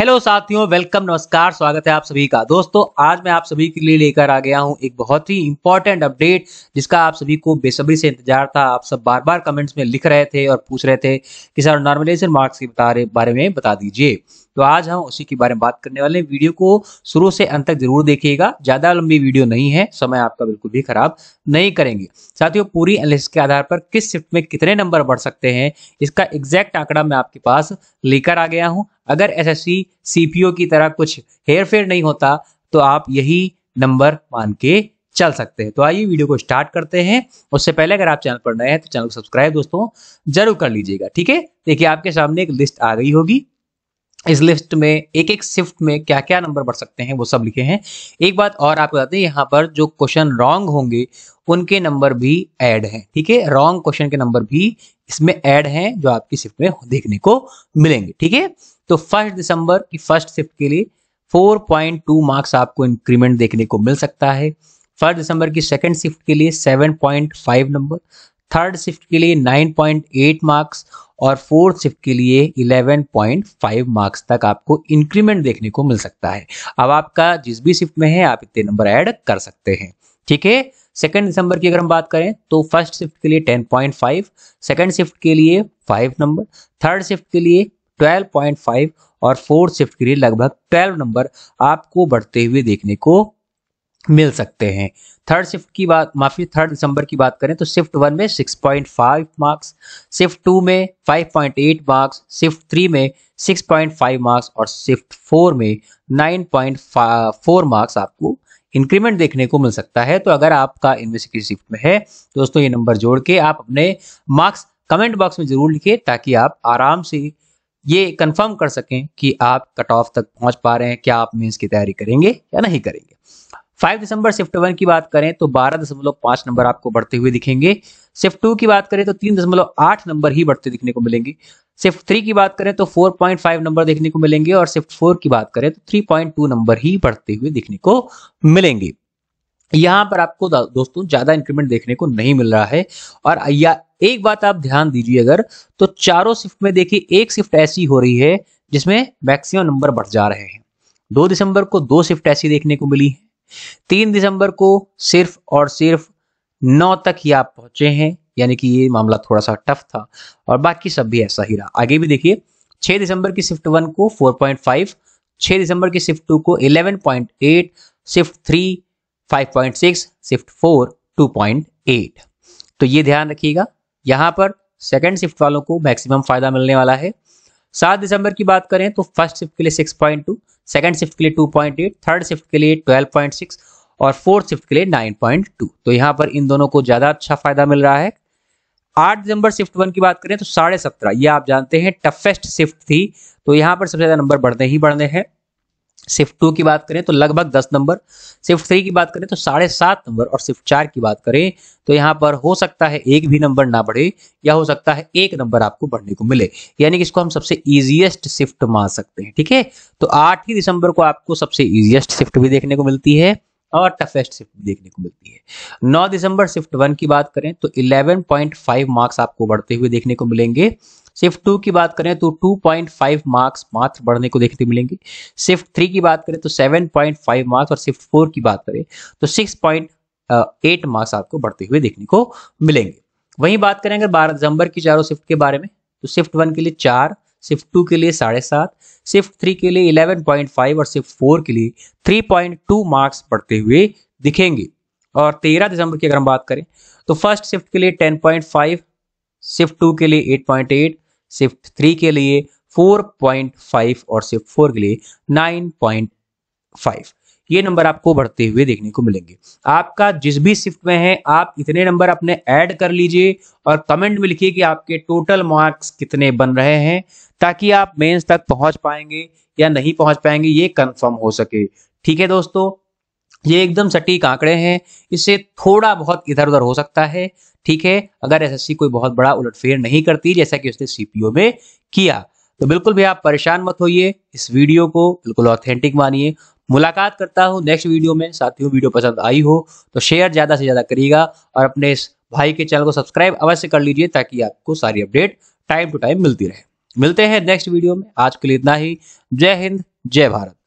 hello साथियों welcome नमस्कार स्वागत है आप सभी का दोस्तों आज मैं आप सभी के लिए लेकर आ गया हूं एक बहुत ही इंपॉर्टेंट अपडेट जिसका आप सभी को बेसब्री से इंतजार था आप सब बार बार कमेंट्स में लिख रहे थे और पूछ रहे थे कि सर नॉर्मलाइजेशन मार्क्स के बता बारे में बता दीजिए तो आज हम उसी के बारे में बात करने वाले हैं वीडियो को शुरू से अंत तक जरूर देखिएगा ज्यादा लंबी वीडियो नहीं है समय आपका बिल्कुल भी खराब नहीं करेंगे साथियों पूरी एनालिसिस के आधार पर किस शिफ्ट में कितने नंबर बढ़ सकते हैं इसका एग्जैक्ट आंकड़ा मैं आपके पास लेकर आ गया हूं अगर एस एस सी की तरह कुछ हेर फेर नहीं होता तो आप यही नंबर मान के चल सकते हैं तो आइए वीडियो को स्टार्ट करते हैं उससे पहले अगर आप चैनल पर नए हैं तो चैनल को सब्सक्राइब दोस्तों जरूर कर लीजिएगा ठीक है देखिए आपके सामने एक लिस्ट आ गई होगी इस लिस्ट में एक एक शिफ्ट में क्या क्या नंबर बढ़ सकते हैं वो सब लिखे हैं एक बात और आपको बताते हैं यहाँ पर जो क्वेश्चन रॉन्ग होंगे उनके नंबर भी ऐड हैं ठीक है रॉन्ग क्वेश्चन के नंबर भी इसमें ऐड हैं जो आपकी शिफ्ट में देखने को मिलेंगे ठीक है तो फर्स्ट दिसंबर की फर्स्ट शिफ्ट के लिए 4.2 मार्क्स आपको इंक्रीमेंट देखने को मिल सकता है फर्स्ट दिसंबर की सेकेंड शिफ्ट के लिए सेवन नंबर थर्ड शिफ्ट के लिए 9.8 मार्क्स और फोर्थ शिफ्ट के लिए 11.5 मार्क्स तक आपको इंक्रीमेंट देखने को मिल सकता है अब आपका जिस भी शिफ्ट में है आप इतने नंबर ऐड कर सकते हैं ठीक है सेकेंड दिसंबर की अगर हम बात करें तो फर्स्ट शिफ्ट के लिए 10.5 सेकेंड शिफ्ट के लिए 5 नंबर थर्ड शिफ्ट के लिए 12.5 और फोर्थ शिफ्ट के लिए लगभग 12 नंबर आपको बढ़ते हुए देखने को मिल सकते हैं थर्ड शिफ्ट की बात माफी थर्ड दिसंबर की बात करें तो शिफ्ट वन में 6.5 मार्क्स शिफ्ट टू में 5.8 मार्क्स शिफ्ट थ्री में 6.5 मार्क्स और शिफ्ट फोर में 9.4 मार्क्स आपको इंक्रीमेंट देखने को मिल सकता है तो अगर आपका किसी शिफ्ट में है दोस्तों ये नंबर जोड़ के आप अपने मार्क्स कमेंट बॉक्स में जरूर लिखिए ताकि आप आराम से ये कंफर्म कर सकें कि आप कट ऑफ तक पहुंच पा रहे हैं क्या आप मीन्स की तैयारी करेंगे या नहीं करेंगे फाइव दिसंबर शिफ्ट वन की बात करें तो बारह दशमलव पांच नंबर आपको बढ़ते हुए दिखेंगे शिफ्ट टू की बात करें तो तीन दशमलव आठ नंबर ही बढ़ते दिखने को मिलेंगे शिफ्ट थ्री की बात करें तो फोर पॉइंट फाइव नंबर देखने को मिलेंगे और शिफ्ट फोर की बात करें तो थ्री पॉइंट टू नंबर ही बढ़ते हुए दिखने को मिलेंगे यहां पर आपको दोस्तों ज्यादा इंक्रीमेंट देखने को नहीं मिल रहा है और या एक बात आप ध्यान दीजिए अगर तो चारों शिफ्ट में देखिए एक शिफ्ट ऐसी हो रही है जिसमें मैक्सिमम नंबर बढ़ जा रहे हैं दो दिसंबर को दो शिफ्ट ऐसी देखने को मिली है तीन दिसंबर को सिर्फ और सिर्फ नौ तक ही आप पहुंचे हैं यानी कि ये मामला थोड़ा सा टफ था और बाकी सब भी ऐसा ही रहा आगे भी देखिए छह दिसंबर की शिफ्ट वन को फोर पॉइंट फाइव छह दिसंबर की शिफ्ट टू को eleven point eight shift three five point six shift four two point eight तो ये ध्यान रखिएगा यहां पर सेकेंड शिफ्ट वालों को मैक्सिमम फायदा मिलने वाला है सात दिसंबर की बात करें तो फर्स्ट शिफ्ट के लिए six point two second shift के लिए two point eight third shift के लिए ट्वेल्व पॉइंट सिक्स और फोर्थ शिफ्ट के लिए नाइन पॉइंट टू तो यहाँ पर इन दोनों को ज़्यादा अच्छा फायदा मिल रहा है आठ दिसंबर शिफ्ट वन की बात करें तो साढ़े सत्रह ये आप जानते हैं टफेस्ट शिफ्ट थी तो यहाँ पर सबसे ज़्यादा नंबर बढ़ने ही बढ़ने हैं शिफ्ट टू की बात करें तो लगभग दस नंबर शिफ्ट थ्री की बात करें तो साढ़े सात नंबर और शिफ्ट चार की बात करें तो यहाँ पर हो सकता है एक भी नंबर ना बढ़े या हो सकता है एक नंबर आपको बढ़ने को मिले यानी कि इसको हम सबसे इजीएस्ट शिफ्ट मान सकते हैं ठीक है तो आठ ही दिसंबर को आपको सबसे इजीएस्ट शिफ्ट भी देखने को मिलती है और टफेस्ट शिफ्ट देखने को मिलती है 9 दिसंबर शिफ्ट वन की बात करें तो 11.5 मार्क्स आपको बढ़ते हुए देखने को मिलेंगे शिफ्ट टू की बात करें तो 2.5 मार्क्स मात्र बढ़ने को देखने मिलेंगे शिफ्ट थ्री की बात करें तो 7.5 मार्क्स और शिफ्ट फोर की बात करें तो 6.8 मार्क्स आपको बढ़ते हुए देखने को मिलेंगे वहीं बात करें अगर बारह दिसंबर की चारों शिफ्ट के बारे में तो शिफ्ट वन के लिए चार सिफ्ट टू के लिए साढ़े सात शिफ्ट थ्री के लिए इलेवन पॉइंट फाइव और सिर्फ फोर के लिए थ्री पॉइंट टू मार्क्स बढ़ते हुए दिखेंगे और तेरह दिसंबर की अगर हम बात करें तो फर्स्ट शिफ्ट के लिए ten point five shift two के लिए eight point eight shift three के लिए फोर पॉइंट फाइव और सिर्फ फोर के लिए नाइन पॉइंट फाइव ये नंबर आपको बढ़ते हुए देखने को मिलेंगे आपका जिस भी शिफ्ट में है आप इतने नंबर अपने ऐड कर लीजिए और कमेंट में लिखिए कि आपके टोटल मार्क्स कितने बन रहे हैं ताकि आप मेंस तक पहुंच पाएंगे या नहीं पहुंच पाएंगे ये कंफर्म हो सके ठीक है दोस्तों ये एकदम सटीक आंकड़े हैं इससे थोड़ा बहुत इधर उधर हो सकता है ठीक है अगर एसएससी कोई बहुत बड़ा उलटफेर नहीं करती जैसा कि उसने सीपीओ में किया तो बिल्कुल भी आप परेशान मत होइए इस वीडियो को बिल्कुल ऑथेंटिक मानिए मुलाकात करता हूँ नेक्स्ट वीडियो में साथियों वीडियो पसंद आई हो तो शेयर ज़्यादा से ज़्यादा करिएगा और अपने इस भाई के चैनल को सब्सक्राइब अवश्य कर लीजिए ताकि आपको सारी अपडेट टाइम टू टाइम मिलती रहे मिलते हैं नेक्स्ट वीडियो में आज के लिए इतना ही जय हिंद जय भारत